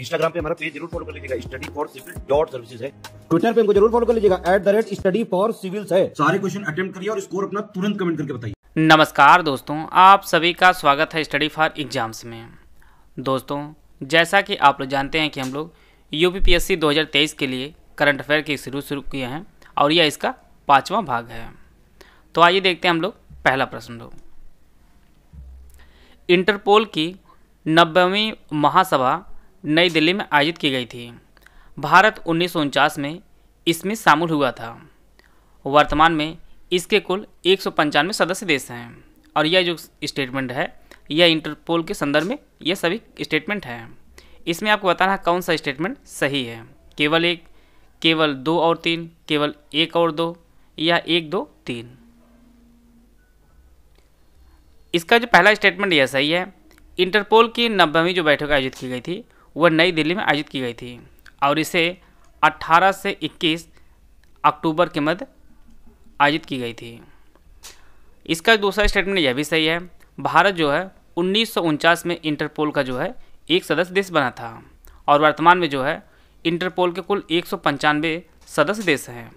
Instagram पे हमारा page जरूर फॉलो कर लीजिएगा study for civil dot services है ट्विटर पे हमको जरूर फॉलो कर लीजिएगा at the rate study for civils है सारे क्वेश्चन अटेम्प्ट करिए और स्कोर अपना तुरंत कमेंट करके बताइए नमस्कार दोस्तों आप सभी का स्वागत है स्टडी फॉर एग्जाम्स में दोस्तों जैसा कि आप लोग जानते हैं कि हम लोग U P P S C दो हज़ार तेईस के लिए करंट अफेयर की शुरू शुरू किए हैं और यह इसका पाँचवा भाग है तो आइए देखते हैं हम लोग पहला प्रश्न लोग इंटरपोल की नब्बेवीं महासभा नई दिल्ली में आयोजित की गई थी भारत उन्नीस में इसमें शामिल हुआ था वर्तमान में इसके कुल एक सदस्य देश हैं और यह जो स्टेटमेंट है यह इंटरपोल के संदर्भ में यह सभी स्टेटमेंट हैं इसमें आपको बताना है कौन सा स्टेटमेंट सही है केवल एक केवल दो और तीन केवल एक और दो या एक दो तीन इसका जो पहला स्टेटमेंट यह सही है इंटरपोल की नब्बेवीं जो बैठक आयोजित की गई थी वह नई दिल्ली में आयोजित की गई थी और इसे 18 से 21 अक्टूबर के मध्य आयोजित की गई थी इसका दूसरा स्टेटमेंट यह भी सही है भारत जो है उन्नीस में इंटरपोल का जो है एक सदस्य देश बना था और वर्तमान में जो है इंटरपोल के कुल एक सदस्य देश हैं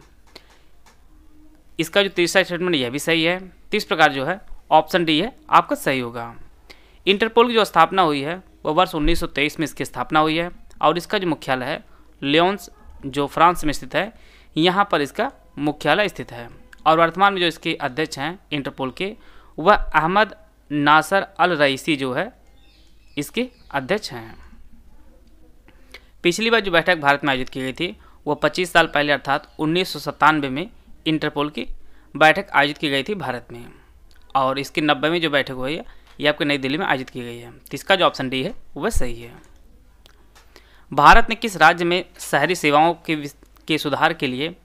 इसका जो तीसरा स्टेटमेंट यह भी सही है तीस प्रकार जो है ऑप्शन डी है आपका सही होगा इंटरपोल की जो स्थापना हुई है वो वर्ष 1923 में इसकी स्थापना हुई है और इसका जो मुख्यालय है लियोन्स जो फ्रांस में स्थित है यहाँ पर इसका मुख्यालय स्थित है और वर्तमान में जो इसके अध्यक्ष हैं इंटरपोल के वह अहमद नासर अल रईसी जो है इसके अध्यक्ष हैं पिछली बार जो बैठक भारत में आयोजित की गई थी वह 25 साल पहले अर्थात उन्नीस में इंटरपोल की बैठक आयोजित की गई थी भारत में और इसकी नब्बेवीं जो बैठक हुई है ये आपके नई दिल्ली में आयोजित की गई है तो इसका जो ऑप्शन डी है वह सही है भारत ने किस राज्य में शहरी सेवाओं के के सुधार के लिए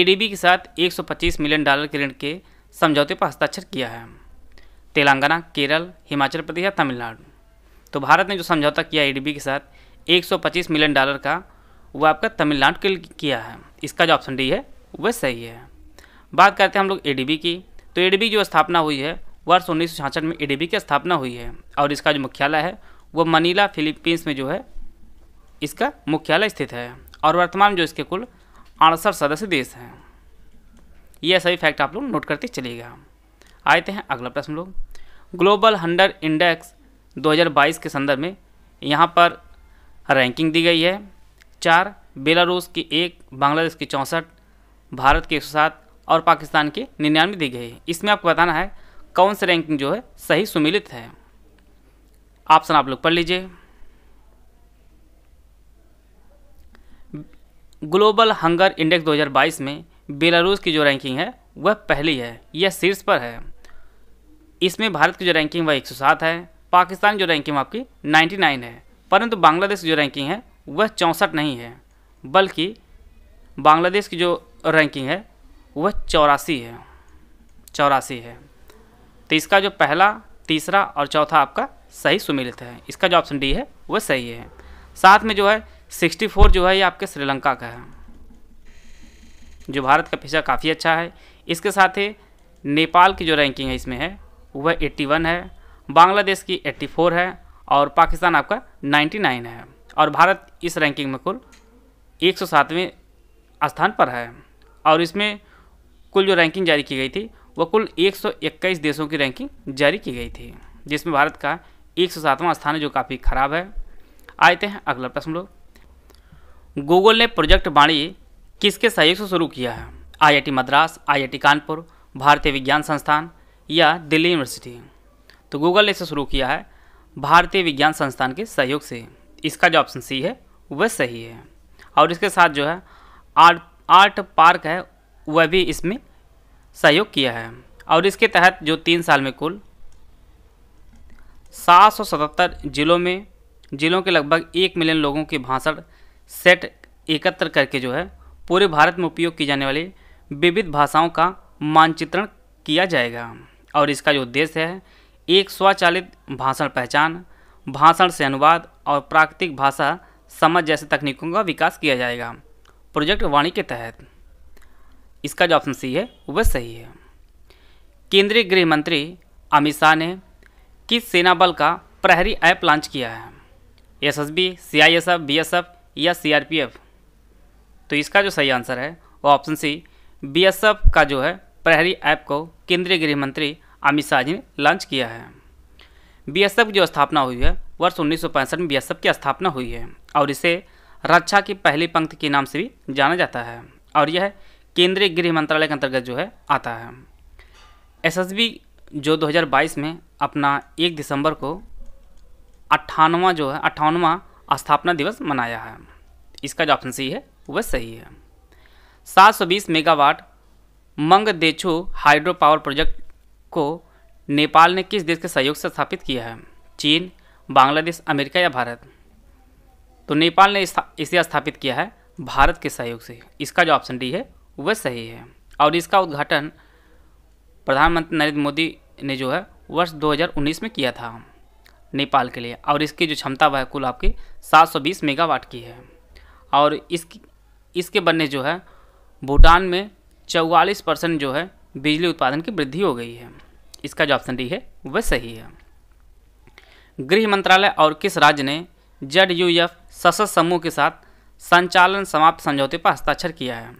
एडीबी के साथ 125 मिलियन डॉलर के ऋण के समझौते पर हस्ताक्षर किया है तेलंगाना केरल हिमाचल प्रदेश या तमिलनाडु तो भारत ने जो समझौता किया एडीबी के साथ 125 मिलियन डॉलर का वह आपका तमिलनाडु के लिए किया है इसका जो ऑप्शन डी है वह सही है बात करते हैं हम लोग ए की तो ए जो स्थापना हुई है वर्ष उन्नीस में एडीबी की स्थापना हुई है और इसका जो मुख्यालय है वो मनीला फिलीपींस में जो है इसका मुख्यालय स्थित है और वर्तमान जो इसके कुल अड़सठ सदस्य देश हैं यह सभी फैक्ट आप लोग नोट करते चलिएगा आते हैं अगला प्रश्न लोग ग्लोबल हंडर इंडेक्स 2022 के संदर्भ में यहाँ पर रैंकिंग दी गई है चार बेलारूस की एक बांग्लादेश की चौंसठ भारत की एक और पाकिस्तान की निन्यानवे दी गई है इसमें आपको बताना है कौन सी रैंकिंग जो है सही सुमिलित है ऑप्शन आप लोग पढ़ लीजिए ग्लोबल हंगर इंडेक्स 2022 में बेलारूस की जो रैंकिंग है वह पहली है यह शीर्ष पर है इसमें भारत की जो रैंकिंग वह 107 है पाकिस्तान जो रैंकिंग आपकी 99 है परंतु बांग्लादेश की जो रैंकिंग है वह चौंसठ नहीं है बल्कि बांग्लादेश की जो रैंकिंग है वह चौरासी है चौरासी है तो इसका जो पहला तीसरा और चौथा आपका सही सुमिलित है इसका जो ऑप्शन डी है वो सही है साथ में जो है 64 जो है ये आपके श्रीलंका का है जो भारत का पिछड़ा काफ़ी अच्छा है इसके साथ ही नेपाल की जो रैंकिंग है इसमें है वह 81 है बांग्लादेश की 84 है और पाकिस्तान आपका 99 है और भारत इस रैंकिंग में कुल 107वें स्थान पर है और इसमें कुल जो रैंकिंग जारी की गई थी व कुल इक्कीस देशों की रैंकिंग जारी की गई थी जिसमें भारत का एक सौ स्थान है जो काफ़ी खराब है आते हैं अगला प्रश्न लोग गूगल ने प्रोजेक्ट बाणी किसके सहयोग से शुरू किया है आईआईटी मद्रास आईआईटी कानपुर भारतीय विज्ञान संस्थान या दिल्ली यूनिवर्सिटी तो गूगल ने इसे शुरू किया है भारतीय विज्ञान संस्थान के सहयोग से इसका जो ऑप्शन सी है वह सही है और इसके साथ जो है आर्ट आर्ट पार्क है वह भी इसमें सहयोग किया है और इसके तहत जो तीन साल में कुल सात सौ सतहत्तर जिलों में जिलों के लगभग एक मिलियन लोगों के भाषण सेट एकत्र करके जो है पूरे भारत में उपयोग की जाने वाली विविध भाषाओं का मानचित्रण किया जाएगा और इसका जो उद्देश्य है एक स्वचालित भाषण पहचान भाषण से अनुवाद और प्राकृतिक भाषा समझ जैसे तकनीकों का विकास किया जाएगा प्रोजेक्ट वाणी के तहत इसका जो ऑप्शन सी है वह सही है केंद्रीय गृह मंत्री अमित शाह ने किस सेना बल का प्रहरी ऐप लॉन्च किया है S S B C I S F B S F या सी आर पी एफ तो इसका जो सही आंसर है वो option C B S F का जो है प्रहरी ऐप को केंद्रीय गृह मंत्री अमित शाह जी ने लॉन्च किया है बी एस एफ की जो स्थापना हुई है वर्ष उन्नीस में बी एस एफ की स्थापना हुई है और इसे रक्षा की पहली पंक्ति के नाम से भी जाना जाता है और यह केंद्रीय गृह मंत्रालय के अंतर्गत जो है आता है एसएसबी जो 2022 में अपना एक दिसंबर को अट्ठानवा जो है अट्ठानवा स्थापना दिवस मनाया है इसका जो ऑप्शन सी है वह सही है 720 megawatt Mangdechhu hydro power project को नेपाल ने किस देश के सहयोग से स्थापित किया है चीन बांग्लादेश अमेरिका या भारत तो नेपाल ने इसे स्थापित किया है भारत के सहयोग से इसका जो ऑप्शन डी है वह सही है और इसका उद्घाटन प्रधानमंत्री नरेंद्र मोदी ने जो है वर्ष 2019 में किया था नेपाल के लिए और इसकी जो क्षमता वह कुल आपकी 720 मेगावाट की है और इस इसके बनने जो है भूटान में चौवालीस परसेंट जो है बिजली उत्पादन की वृद्धि हो गई है इसका जो ऑप्शन डी है वह सही है गृह मंत्रालय और किस राज्य ने जेड यू एफ सशस्त्र समूह के साथ संचालन समाप्त समझौते पर हस्ताक्षर किया है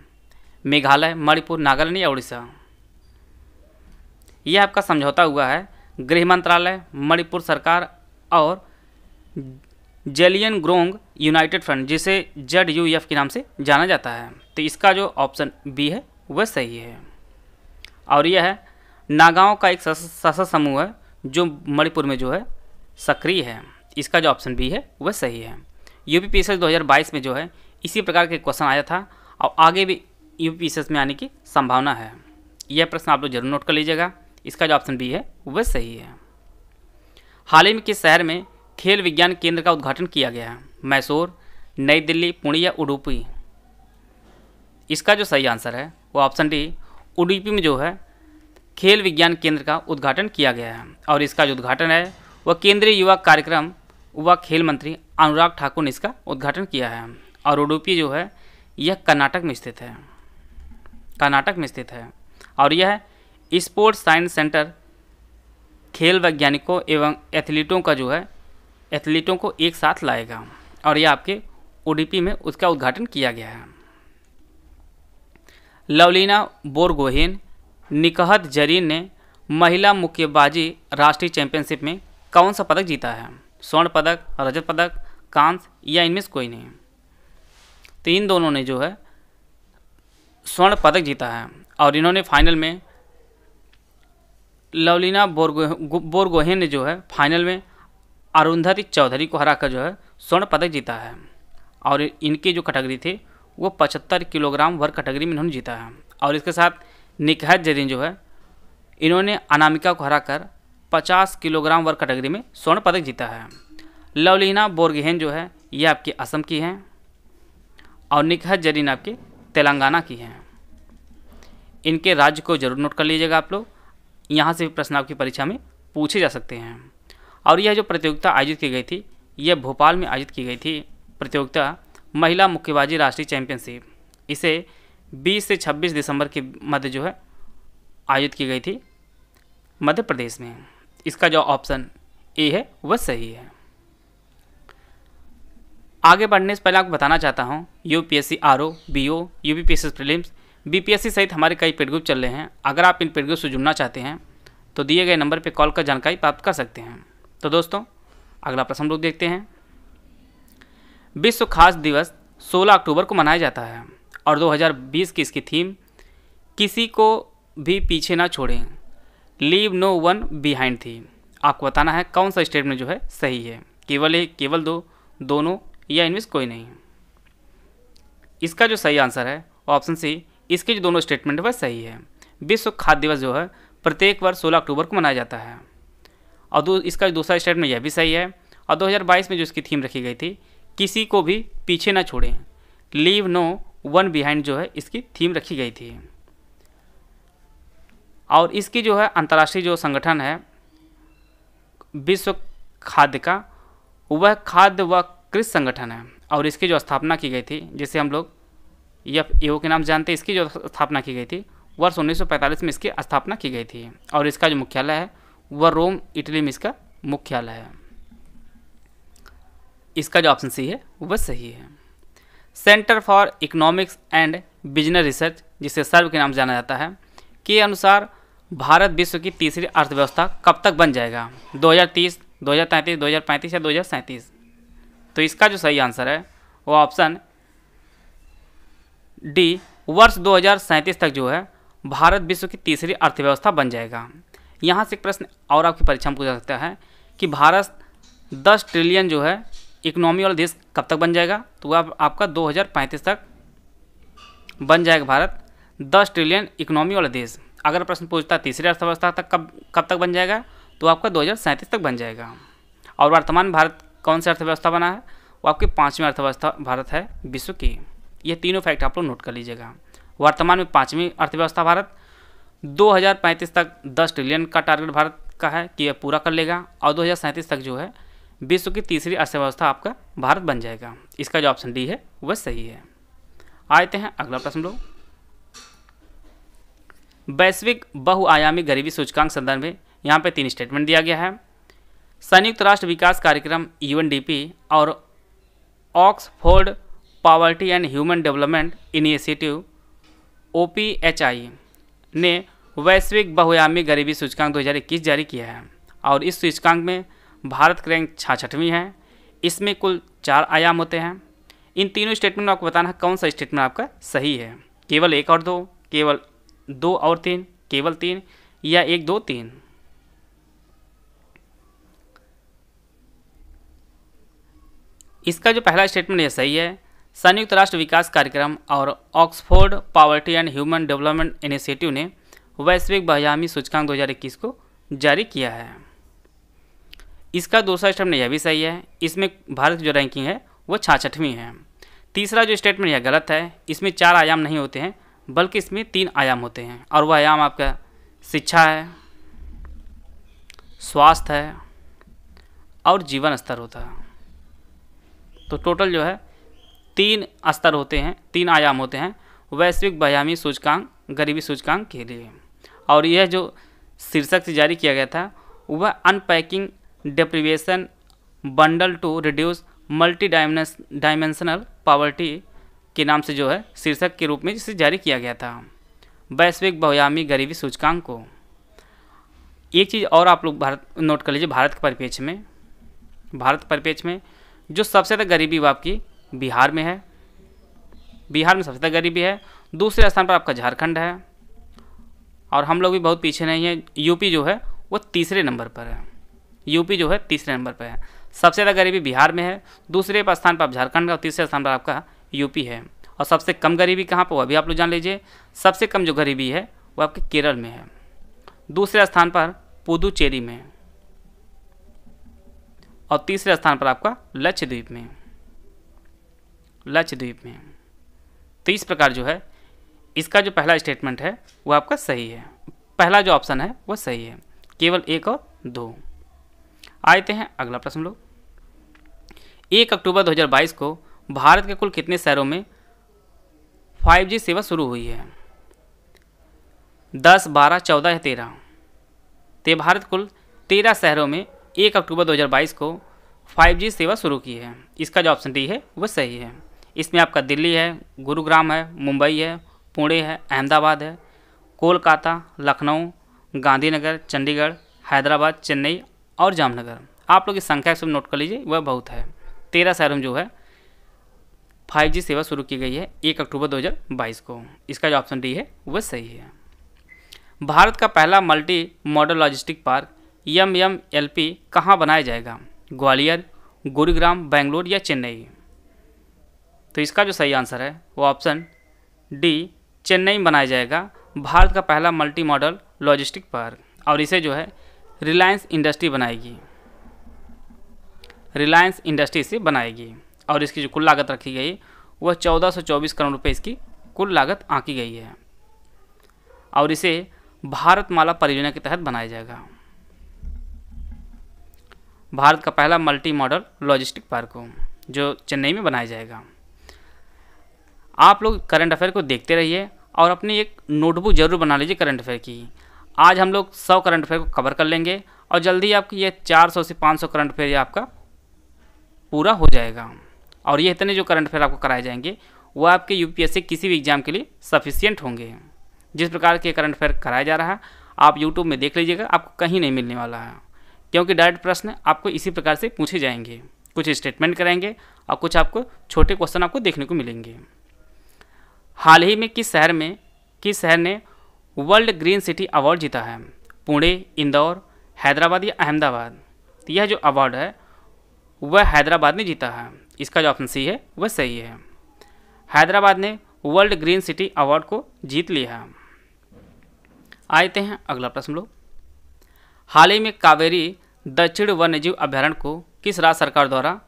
मेघालय मणिपुर नागालैंड या उड़ीसा यह आपका समझौता हुआ है गृह मंत्रालय मणिपुर सरकार और जेलियन ग्रोंग यूनाइटेड फ्रंट जिसे जेड यू एफ के नाम से जाना जाता है तो इसका जो ऑप्शन बी है वह सही है और यह है नागाओं का एक सशस्त्र समूह है जो मणिपुर में जो है सक्रिय है इसका जो ऑप्शन बी है वह सही है यू पी पी एस 2022 में जो है इसी प्रकार के क्वेश्चन आया था और आगे भी यू में आने की संभावना है यह प्रश्न आप लोग जरूर नोट कर लीजिएगा इसका जो ऑप्शन बी है वह सही है हाल ही में किस शहर में खेल विज्ञान केंद्र का उद्घाटन किया गया है मैसूर नई दिल्ली पुणे या उडुपी इसका जो सही आंसर है वो ऑप्शन डी उडुपी में जो है खेल विज्ञान केंद्र का उद्घाटन किया गया है और इसका जो उद्घाटन है वह केंद्रीय युवा कार्यक्रम व खेल मंत्री अनुराग ठाकुर ने इसका उद्घाटन किया है और उडुपी जो है यह कर्नाटक में स्थित है कर्नाटक में स्थित है और यह स्पोर्ट्स साइंस सेंटर खेल वैज्ञानिकों एवं एथलीटों का जो है एथलीटों को एक साथ लाएगा और यह आपके ओडीपी में उसका उद्घाटन किया गया है लवलीना बोरगोहेन निकहत जरीन ने महिला मुक्केबाजी राष्ट्रीय चैंपियनशिप में कौन सा पदक जीता है स्वर्ण पदक रजत पदक कांस या इनमें से कोई नहीं तो इन दोनों ने जो है स्वर्ण पदक जीता है और इन्होंने फाइनल में लवलीना बोरगो बोरगोहेन ने जो है फाइनल में अरुंधति चौधरी को हराकर जो है स्वर्ण पदक जीता है और इनकी जो कैटेगरी थी वो पचहत्तर किलोग्राम वर्ग कैटेगरी में इन्होंने जीता है और इसके साथ निकहत जरीन जो है इन्होंने अनामिका को हराकर 50 किलोग्राम वर्ग कैटेगरी में स्वर्ण पदक जीता है लवलीना बोरगेहन जो है ये आपकी असम की हैं और निकहत जरीन आपकी तेलंगाना की हैं इनके राज्य को जरूर नोट कर लीजिएगा आप लोग यहाँ से भी प्रश्न आपकी परीक्षा में पूछे जा सकते हैं और यह जो प्रतियोगिता आयोजित की गई थी यह भोपाल में आयोजित की गई थी प्रतियोगिता महिला मुक्केबाजी राष्ट्रीय चैंपियनशिप इसे 20 से 26 दिसंबर के मध्य जो है आयोजित की गई थी मध्य प्रदेश में इसका जो ऑप्शन ए है वह सही है आगे बढ़ने से पहले आपको बताना चाहता हूँ U P S C R O B O U P P S prelims B P S C सहित हमारे कई पेड ग्रुप चल रहे हैं अगर आप इन पेड ग्रुप से जुड़ना चाहते हैं तो दिए गए नंबर पर कॉल कर जानकारी प्राप्त कर सकते हैं तो दोस्तों अगला प्रश्न लोग देखते हैं विश्व खास दिवस 16 अक्टूबर को मनाया जाता है और 2020 की इसकी थीम किसी को भी पीछे ना छोड़ें लीव नो वन बिहाइंड थी आपको बताना है कौन सा स्टेटमेंट जो है सही है केवल एक केवल दो दोनों या इनमें कोई नहीं इसका जो सही आंसर है ऑप्शन सी इसके जो दोनों स्टेटमेंट वह सही है विश्व खाद्य दिवस जो है प्रत्येक वर्ष 16 अक्टूबर को मनाया जाता है और दो इसका दूसरा स्टेटमेंट यह भी सही है और 2022 में जो इसकी थीम रखी गई थी किसी को भी पीछे ना छोड़ें लीव नो वन बिहाइंड जो है इसकी थीम रखी गई थी और इसकी जो है अंतर्राष्ट्रीय जो संगठन है विश्व खाद्य का वह खाद्य व कृषि संगठन है और इसकी जो स्थापना की गई थी जिसे हम लोग एफ ए के नाम जानते हैं इसकी जो स्थापना की गई थी वर्ष 1945 में इसकी स्थापना की गई थी और इसका जो मुख्यालय है वह रोम इटली में इसका मुख्यालय है इसका जो ऑप्शन सी है वह सही है centre for economics and business research जिसे सर्व के नाम जाना जाता है के अनुसार भारत विश्व की तीसरी अर्थव्यवस्था कब तक बन जाएगा 2030, 2033, 2035 या 2037 तो इसका जो सही आंसर है वो ऑप्शन डी वर्ष दो तक जो है भारत विश्व की तीसरी अर्थव्यवस्था बन जाएगा यहाँ से एक प्रश्न और आपकी परीक्षा में पूछा सकता है कि भारत 10 ट्रिलियन जो है इकोनॉमी वाला देश कब तक बन जाएगा तो वह आप, आपका 2035 तक बन जाएगा भारत 10 ट्रिलियन इकोनॉमी वाला देश अगर प्रश्न पूछता है तीसरी अर्थव्यवस्था तक कब कब तक बन जाएगा तो आपका 2037 तक बन जाएगा और वर्तमान भारत कौन सी अर्थव्यवस्था बना है वो आपकी पाँचवीं अर्थव्यवस्था भारत है विश्व की ये तीनों फैक्ट आप लोग नोट कर लीजिएगा वर्तमान में पाँचवीं अर्थव्यवस्था भारत 2035 तक 10 ट्रिलियन का टारगेट भारत का है कि यह पूरा कर लेगा और दो तक जो है विश्व की तीसरी अर्थव्यवस्था आपका भारत बन जाएगा इसका जो ऑप्शन डी है वह सही है आते हैं अगला प्रश्न लोग वैश्विक बहुआयामी गरीबी सूचकांक संदर्भ में यहाँ पे तीन स्टेटमेंट दिया गया है संयुक्त राष्ट्र विकास कार्यक्रम यूएनडीपी और Oxford poverty and human development initiative ओ ने वैश्विक बहुआयामी गरीबी सूचकांक 2021 जारी किया है और इस सूचकांक में भारत की रैंक छाछठवीं है इसमें कुल चार आयाम होते हैं इन तीनों स्टेटमेंट में आपको बताना है कौन सा स्टेटमेंट आपका सही है केवल एक और दो केवल दो और तीन केवल तीन या एक दो तीन इसका जो पहला स्टेटमेंट यह सही है संयुक्त राष्ट्र विकास कार्यक्रम और Oxford poverty and human development initiative ने वैश्विक बहयामी सूचकांक 2021 को जारी किया है इसका दूसरा स्टेटमेंट यह भी सही है इसमें भारत की जो रैंकिंग है वो छाछठवीं है तीसरा जो स्टेटमेंट यह गलत है इसमें चार आयाम नहीं होते हैं बल्कि इसमें तीन आयाम होते हैं और वह आयाम आपका शिक्षा है स्वास्थ्य है और जीवन स्तर होता है तो टोटल जो है तीन स्तर होते हैं तीन आयाम होते हैं वैश्विक बयामी सूचकांक गरीबी सूचकांक के लिए और यह जो शीर्षक से जारी किया गया था वह unpacking deprivation bundle to reduce multi dimensional poverty के नाम से जो है शीर्षक के रूप में जिसे जारी किया गया था वैश्विक बहुयामी गरीबी सूचकांक को एक चीज़ और आप लोग भारत नोट कर लीजिए भारत के परिपेक्ष में भारत परिपेक्ष में जो सबसे ज़्यादा गरीबी वो आपकी बिहार में है बिहार में सबसे ज़्यादा गरीबी है दूसरे स्थान पर आपका झारखंड है और हम लोग भी बहुत पीछे नहीं हैं यूपी जो है वो तीसरे नंबर पर है यूपी जो है तीसरे नंबर पर है सबसे ज़्यादा गरीबी बिहार में है दूसरे स्थान पर आप झारखंड का और तीसरे स्थान पर आपका यूपी है और सबसे कम गरीबी कहाँ पर वह भी आप लोग जान लीजिए सबसे कम जो गरीबी है वो आपके केरल में है दूसरे स्थान पर पुदुचेरी में है और तीसरे स्थान पर आपका लक्षद्वीप में लक्षद्वीप में तो इस प्रकार जो है इसका जो पहला स्टेटमेंट है वो आपका सही है पहला जो ऑप्शन है वो सही है केवल एक और दो आते हैं अगला प्रश्न लोग एक अक्टूबर 2022 को भारत के कुल कितने शहरों में 5G सेवा शुरू हुई है दस बारह चौदह या तेरह तो भारत कुल तेरह शहरों में एक अक्टूबर 2022 को 5G सेवा शुरू की है इसका जो ऑप्शन डी है वह सही है इसमें आपका दिल्ली है गुरुग्राम है मुंबई है पुणे है अहमदाबाद है कोलकाता लखनऊ गांधीनगर चंडीगढ़ हैदराबाद चेन्नई और जामनगर आप लोग इस संख्या सब नोट कर लीजिए वह बहुत है तेरह शहरों में जो है 5G सेवा शुरू की गई है एक अक्टूबर 2022 को इसका जो ऑप्शन डी है वह सही है भारत का पहला multi modal logistic park M M L P कहाँ बनाया जाएगा ग्वालियर गुरुग्राम बेंगलोर या चेन्नई तो इसका जो सही आंसर है वो ऑप्शन डी चेन्नई में बनाया जाएगा भारत का पहला मल्टी मॉडल लॉजिस्टिक पार्क और इसे जो है रिलायंस इंडस्ट्री बनाएगी रिलायंस इंडस्ट्री से बनाएगी और इसकी जो कुल लागत रखी गई वह 1424 करोड़ रुपए इसकी कुल लागत आंकी गई है और इसे भारतमाला परियोजना के तहत बनाया जाएगा भारत का पहला मल्टी मॉडल लॉजिस्टिक पार्क हो जो चेन्नई में बनाया जाएगा आप लोग करंट अफेयर को देखते रहिए और अपनी एक नोटबुक जरूर बना लीजिए करंट अफेयर की आज हम लोग सौ करंट अफेयर को कवर कर लेंगे और जल्दी आपकी ये चार सौ से पाँच सौ करंट अफेयर आपका पूरा हो जाएगा और ये इतने जो करंट अफेयर आपको कराए जाएंगे वो आपके यूपीएससी किसी भी एग्ज़ाम के लिए सफिशियंट होंगे जिस प्रकार के करंट अफेयर कराया जा रहा है आप यूट्यूब में देख लीजिएगा आपको कहीं नहीं मिलने वाला है क्योंकि डायरेक्ट प्रश्न आपको इसी प्रकार से पूछे जाएंगे कुछ स्टेटमेंट कराएंगे और कुछ आपको छोटे क्वेश्चन आपको देखने को मिलेंगे हाल ही में किस शहर में किस शहर ने वर्ल्ड ग्रीन सिटी अवार्ड जीता है पुणे इंदौर हैदराबाद या अहमदाबाद यह जो अवार्ड है वह हैदराबाद ने जीता है इसका जो ऑप्शन सी है वह सही है हैदराबाद ने वर्ल्ड ग्रीन सिटी अवार्ड को जीत लिया है आते हैं अगला प्रश्न लोग हाल ही में कावेरी दक्षिण वन्यजीव अभ्यारण्य को किस राज्य सरकार द्वारा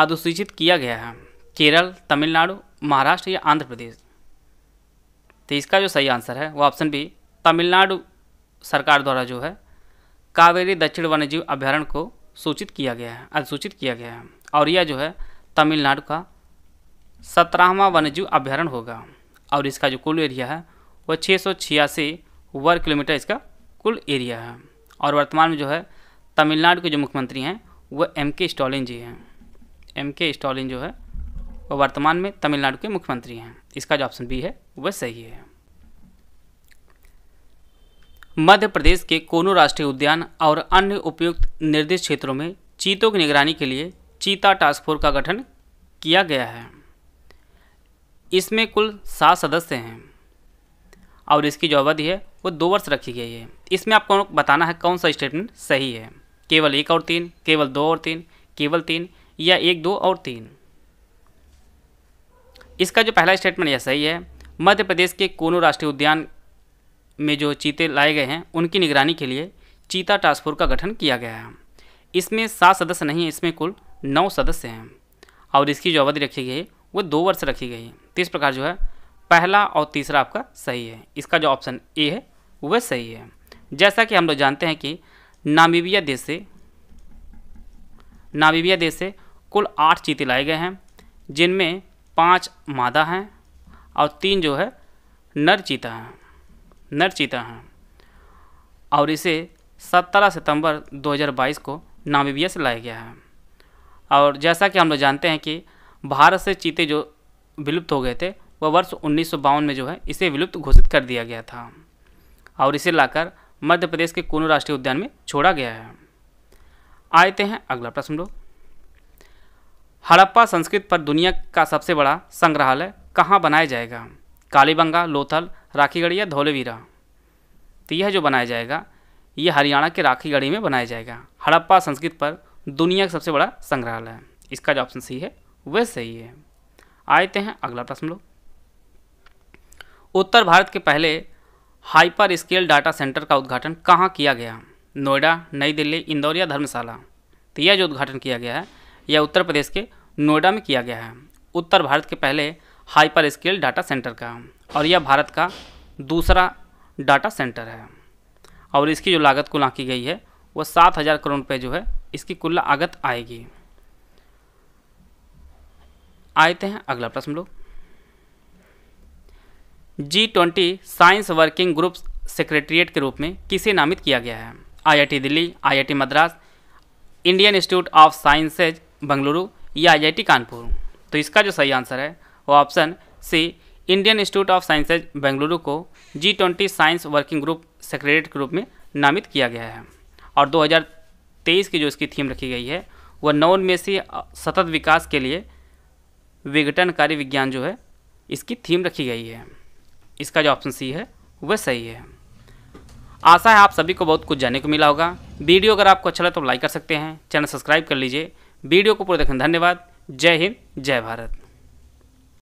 अधिसूचित किया गया है केरल तमिलनाडु महाराष्ट्र या आंध्र प्रदेश तो इसका जो सही आंसर है वो ऑप्शन बी तमिलनाडु सरकार द्वारा जो है कावेरी दक्षिण वन्यजीव अभ्यारण्य को सूचित किया गया है अधिसूचित किया गया है और यह जो है तमिलनाडु का सत्रहवा वन्यजीव अभ्यारण्य होगा और इसका जो कुल एरिया है वह छः वर्ग किलोमीटर इसका कुल एरिया है और वर्तमान में जो है तमिलनाडु के जो मुख्यमंत्री हैं वह एम के स्टॉलिन जी हैं एम के स्टॉलिन जो है वह वर्तमान में तमिलनाडु के मुख्यमंत्री हैं इसका जो ऑप्शन बी है वह सही है मध्य प्रदेश के कोनो राष्ट्रीय उद्यान और अन्य उपयुक्त निर्दिष्ट क्षेत्रों में चीतों की निगरानी के लिए चीता टास्क फोर्स का गठन किया गया है इसमें कुल सात सदस्य हैं और इसकी जो अवधि है वो दो वर्ष रखी गई है इसमें आपको बताना है कौन सा स्टेटमेंट सही है केवल एक और तीन केवल दो और तीन केवल तीन या एक दो और तीन इसका जो पहला स्टेटमेंट यह सही है मध्य प्रदेश के कोनो राष्ट्रीय उद्यान में जो चीते लाए गए हैं उनकी निगरानी के लिए चीता टास्क फोर्स का गठन किया गया है इसमें सात सदस्य नहीं इसमें कुल नौ सदस्य हैं और इसकी जो अवधि रखी गई वो दो वर्ष रखी गई है तो इस प्रकार जो है पहला और तीसरा आपका सही है इसका जो ऑप्शन ए है वह सही है जैसा कि हम लोग जानते हैं कि नामीबिया देश से नामीबिया देश से कुल आठ चीते लाए गए हैं जिनमें पांच मादा हैं और तीन जो है नर चीता हैं नर चीता हैं और इसे 17 सितंबर 2022 को नामीबिया से लाया गया है और जैसा कि हम लोग जानते हैं कि भारत से चीते जो विलुप्त हो गए थे वह वर्ष उन्नीस में जो है इसे विलुप्त घोषित कर दिया गया था और इसे लाकर मध्य प्रदेश के कोनो राष्ट्रीय उद्यान में छोड़ा गया है आते हैं अगला प्रश्न लोग हड़प्पा संस्कृत पर दुनिया का सबसे बड़ा संग्रहालय कहाँ बनाया जाएगा कालीबंगा लोथल राखीगढ़ या धौलेवीरा तो यह जो बनाया जाएगा यह हरियाणा के राखीगढ़ी में बनाया जाएगा हड़प्पा संस्कृत पर दुनिया का सबसे बड़ा संग्रहालय इसका जो ऑप्शन सी है वह सही है आते हैं अगला प्रश्न लोग उत्तर भारत के पहले हाइपर स्केल डाटा सेंटर का उद्घाटन कहाँ किया गया नोएडा नई दिल्ली इंदौर या धर्मशाला तो यह जो उद्घाटन किया गया है यह उत्तर प्रदेश के नोएडा में किया गया है उत्तर भारत के पहले हाइपर स्केल डाटा सेंटर का और यह भारत का दूसरा डाटा सेंटर है और इसकी जो लागत कुल आँकी गई है वह सात हज़ार करोड़ रुपये जो है इसकी कुल लागत आएगी आते हैं अगला प्रश्न लोग G twenty science working group secretariat के रूप में किसे नामित किया गया है IIT Delhi IIT Madras Indian institute of sciences Bengaluru या आईआईटी कानपुर तो इसका जो सही आंसर है वो option C Indian institute of sciences Bengaluru को G twenty science working group secretariat के रूप में नामित किया गया है और 2023 की जो इसकी थीम रखी गई है वह से सतत विकास के लिए विघटनकारी विज्ञान जो है इसकी थीम रखी गई है इसका जो ऑप्शन सी है वह सही है आशा है आप सभी को बहुत कुछ जानने को मिला होगा वीडियो अगर आपको अच्छा लगे तो लाइक कर सकते हैं चैनल सब्सक्राइब कर लीजिए वीडियो को पूरा देखने धन्यवाद जय हिंद जय भारत